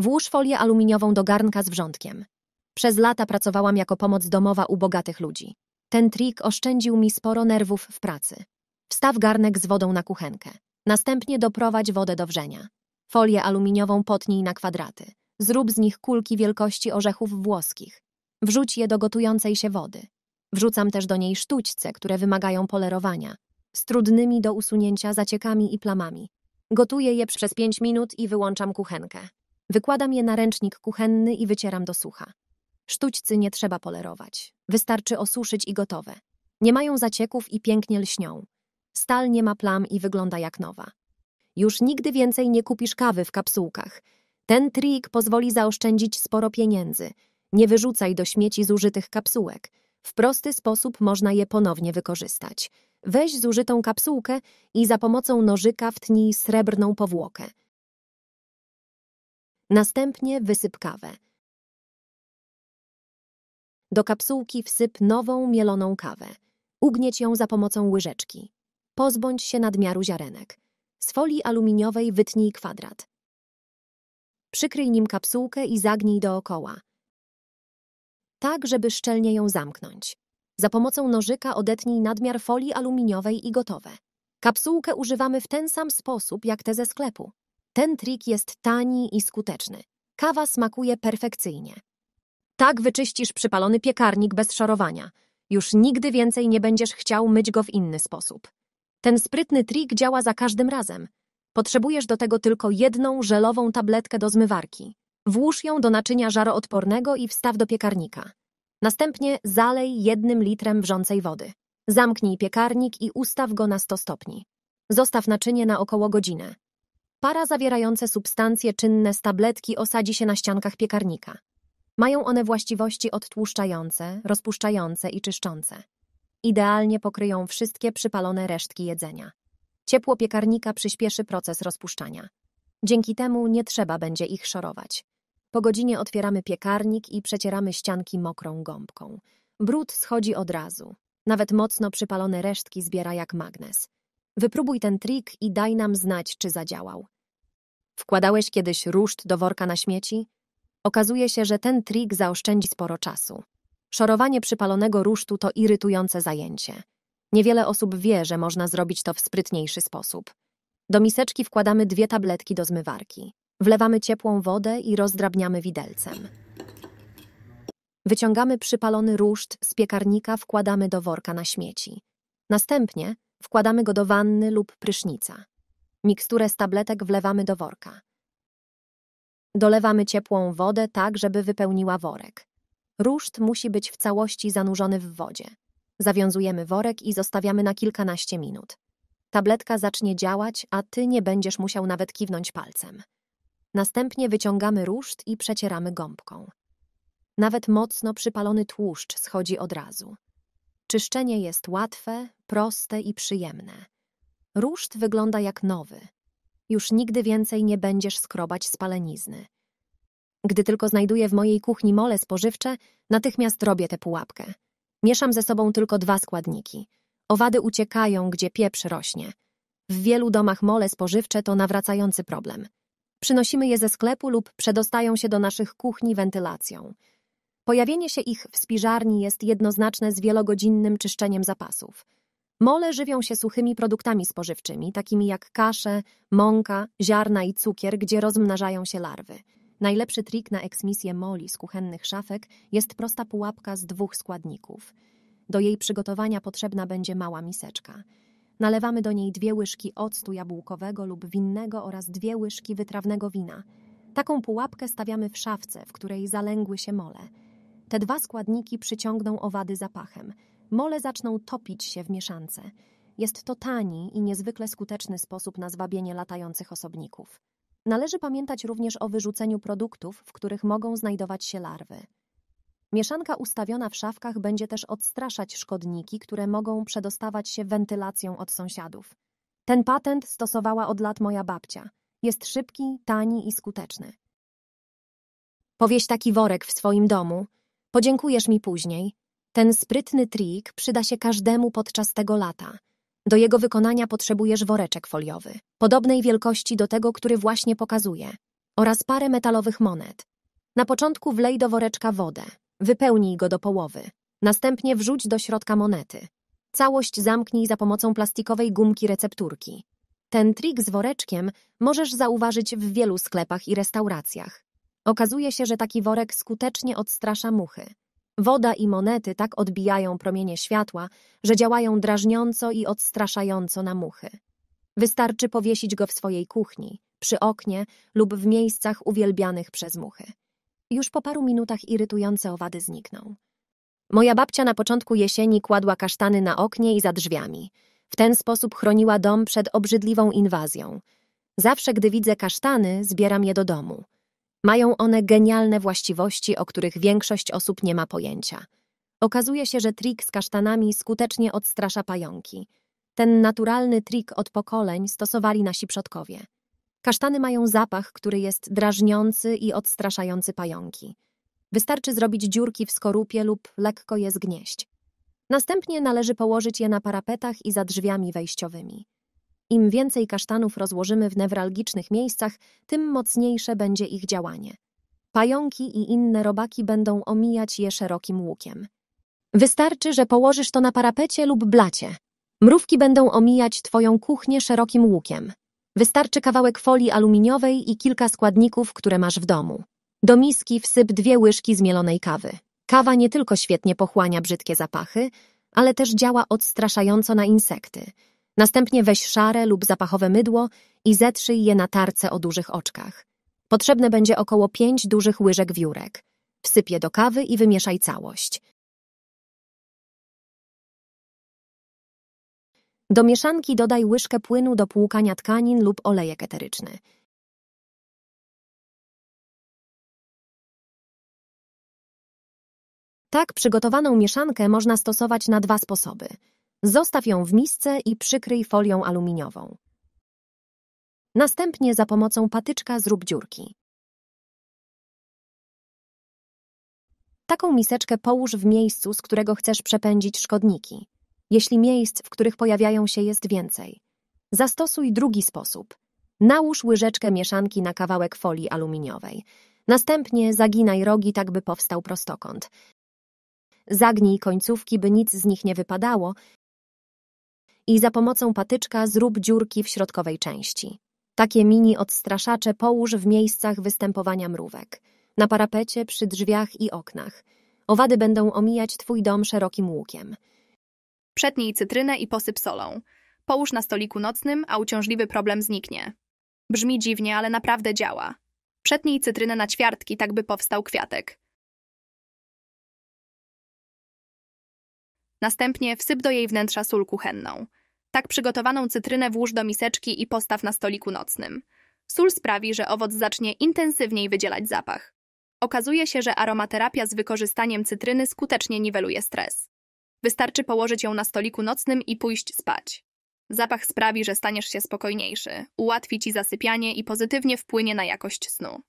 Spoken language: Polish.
Włóż folię aluminiową do garnka z wrzątkiem. Przez lata pracowałam jako pomoc domowa u bogatych ludzi. Ten trik oszczędził mi sporo nerwów w pracy. Wstaw garnek z wodą na kuchenkę. Następnie doprowadź wodę do wrzenia. Folię aluminiową potnij na kwadraty. Zrób z nich kulki wielkości orzechów włoskich. Wrzuć je do gotującej się wody. Wrzucam też do niej sztućce, które wymagają polerowania, z trudnymi do usunięcia zaciekami i plamami. Gotuję je przez 5 minut i wyłączam kuchenkę. Wykładam je na ręcznik kuchenny i wycieram do sucha. Sztućcy nie trzeba polerować. Wystarczy osuszyć i gotowe. Nie mają zacieków i pięknie lśnią. Stal nie ma plam i wygląda jak nowa. Już nigdy więcej nie kupisz kawy w kapsułkach. Ten trik pozwoli zaoszczędzić sporo pieniędzy. Nie wyrzucaj do śmieci zużytych kapsułek. W prosty sposób można je ponownie wykorzystać. Weź zużytą kapsułkę i za pomocą nożyka wtnij srebrną powłokę. Następnie wysyp kawę. Do kapsułki wsyp nową mieloną kawę. Ugnieć ją za pomocą łyżeczki. Pozbądź się nadmiaru ziarenek. Z folii aluminiowej wytnij kwadrat. Przykryj nim kapsułkę i zagnij dookoła. Tak, żeby szczelnie ją zamknąć. Za pomocą nożyka odetnij nadmiar folii aluminiowej i gotowe. Kapsułkę używamy w ten sam sposób jak te ze sklepu. Ten trik jest tani i skuteczny. Kawa smakuje perfekcyjnie. Tak wyczyścisz przypalony piekarnik bez szorowania. Już nigdy więcej nie będziesz chciał myć go w inny sposób. Ten sprytny trik działa za każdym razem. Potrzebujesz do tego tylko jedną żelową tabletkę do zmywarki. Włóż ją do naczynia żaroodpornego i wstaw do piekarnika. Następnie zalej jednym litrem wrzącej wody. Zamknij piekarnik i ustaw go na 100 stopni. Zostaw naczynie na około godzinę. Para zawierające substancje czynne z tabletki osadzi się na ściankach piekarnika. Mają one właściwości odtłuszczające, rozpuszczające i czyszczące. Idealnie pokryją wszystkie przypalone resztki jedzenia. Ciepło piekarnika przyspieszy proces rozpuszczania. Dzięki temu nie trzeba będzie ich szorować. Po godzinie otwieramy piekarnik i przecieramy ścianki mokrą gąbką. Brud schodzi od razu. Nawet mocno przypalone resztki zbiera jak magnes. Wypróbuj ten trik i daj nam znać, czy zadziałał. Wkładałeś kiedyś ruszt do worka na śmieci? Okazuje się, że ten trik zaoszczędzi sporo czasu. Szorowanie przypalonego rusztu to irytujące zajęcie. Niewiele osób wie, że można zrobić to w sprytniejszy sposób. Do miseczki wkładamy dwie tabletki do zmywarki. Wlewamy ciepłą wodę i rozdrabniamy widelcem. Wyciągamy przypalony ruszt z piekarnika, wkładamy do worka na śmieci. Następnie wkładamy go do wanny lub prysznica. Miksturę z tabletek wlewamy do worka. Dolewamy ciepłą wodę tak, żeby wypełniła worek. Ruszt musi być w całości zanurzony w wodzie. Zawiązujemy worek i zostawiamy na kilkanaście minut. Tabletka zacznie działać, a ty nie będziesz musiał nawet kiwnąć palcem. Następnie wyciągamy ruszt i przecieramy gąbką. Nawet mocno przypalony tłuszcz schodzi od razu. Czyszczenie jest łatwe, proste i przyjemne. Ruszt wygląda jak nowy. Już nigdy więcej nie będziesz skrobać spalenizny. Gdy tylko znajduję w mojej kuchni mole spożywcze, natychmiast robię tę pułapkę. Mieszam ze sobą tylko dwa składniki. Owady uciekają, gdzie pieprz rośnie. W wielu domach mole spożywcze to nawracający problem. Przynosimy je ze sklepu lub przedostają się do naszych kuchni wentylacją. Pojawienie się ich w spiżarni jest jednoznaczne z wielogodzinnym czyszczeniem zapasów. Mole żywią się suchymi produktami spożywczymi, takimi jak kasze, mąka, ziarna i cukier, gdzie rozmnażają się larwy. Najlepszy trik na eksmisję moli z kuchennych szafek jest prosta pułapka z dwóch składników. Do jej przygotowania potrzebna będzie mała miseczka. Nalewamy do niej dwie łyżki octu jabłkowego lub winnego oraz dwie łyżki wytrawnego wina. Taką pułapkę stawiamy w szafce, w której zalęgły się mole. Te dwa składniki przyciągną owady zapachem – Mole zaczną topić się w mieszance. Jest to tani i niezwykle skuteczny sposób na zwabienie latających osobników. Należy pamiętać również o wyrzuceniu produktów, w których mogą znajdować się larwy. Mieszanka ustawiona w szafkach będzie też odstraszać szkodniki, które mogą przedostawać się wentylacją od sąsiadów. Ten patent stosowała od lat moja babcia. Jest szybki, tani i skuteczny. Powieś taki worek w swoim domu. Podziękujesz mi później. Ten sprytny trik przyda się każdemu podczas tego lata. Do jego wykonania potrzebujesz woreczek foliowy, podobnej wielkości do tego, który właśnie pokazuję, oraz parę metalowych monet. Na początku wlej do woreczka wodę, wypełnij go do połowy, następnie wrzuć do środka monety. Całość zamknij za pomocą plastikowej gumki recepturki. Ten trik z woreczkiem możesz zauważyć w wielu sklepach i restauracjach. Okazuje się, że taki worek skutecznie odstrasza muchy. Woda i monety tak odbijają promienie światła, że działają drażniąco i odstraszająco na muchy. Wystarczy powiesić go w swojej kuchni, przy oknie lub w miejscach uwielbianych przez muchy. Już po paru minutach irytujące owady znikną. Moja babcia na początku jesieni kładła kasztany na oknie i za drzwiami. W ten sposób chroniła dom przed obrzydliwą inwazją. Zawsze, gdy widzę kasztany, zbieram je do domu. Mają one genialne właściwości, o których większość osób nie ma pojęcia. Okazuje się, że trik z kasztanami skutecznie odstrasza pająki. Ten naturalny trik od pokoleń stosowali nasi przodkowie. Kasztany mają zapach, który jest drażniący i odstraszający pająki. Wystarczy zrobić dziurki w skorupie lub lekko je zgnieść. Następnie należy położyć je na parapetach i za drzwiami wejściowymi. Im więcej kasztanów rozłożymy w newralgicznych miejscach, tym mocniejsze będzie ich działanie. Pająki i inne robaki będą omijać je szerokim łukiem. Wystarczy, że położysz to na parapecie lub blacie. Mrówki będą omijać Twoją kuchnię szerokim łukiem. Wystarczy kawałek folii aluminiowej i kilka składników, które masz w domu. Do miski wsyp dwie łyżki zmielonej kawy. Kawa nie tylko świetnie pochłania brzydkie zapachy, ale też działa odstraszająco na insekty. Następnie weź szare lub zapachowe mydło i zetrzyj je na tarce o dużych oczkach. Potrzebne będzie około 5 dużych łyżek wiórek. Wsyp je do kawy i wymieszaj całość. Do mieszanki dodaj łyżkę płynu do płukania tkanin lub olejek eteryczny. Tak przygotowaną mieszankę można stosować na dwa sposoby – Zostaw ją w misce i przykryj folią aluminiową. Następnie za pomocą patyczka zrób dziurki. Taką miseczkę połóż w miejscu, z którego chcesz przepędzić szkodniki. Jeśli miejsc, w których pojawiają się, jest więcej. Zastosuj drugi sposób. Nałóż łyżeczkę mieszanki na kawałek folii aluminiowej. Następnie zaginaj rogi tak, by powstał prostokąt. Zagnij końcówki, by nic z nich nie wypadało i za pomocą patyczka zrób dziurki w środkowej części. Takie mini odstraszacze połóż w miejscach występowania mrówek, na parapecie, przy drzwiach i oknach. Owady będą omijać Twój dom szerokim łukiem. Przetnij cytrynę i posyp solą. Połóż na stoliku nocnym, a uciążliwy problem zniknie. Brzmi dziwnie, ale naprawdę działa. Przetnij cytrynę na ćwiartki, tak by powstał kwiatek. Następnie wsyp do jej wnętrza sól kuchenną. Tak przygotowaną cytrynę włóż do miseczki i postaw na stoliku nocnym. Sól sprawi, że owoc zacznie intensywniej wydzielać zapach. Okazuje się, że aromaterapia z wykorzystaniem cytryny skutecznie niweluje stres. Wystarczy położyć ją na stoliku nocnym i pójść spać. Zapach sprawi, że staniesz się spokojniejszy, ułatwi ci zasypianie i pozytywnie wpłynie na jakość snu.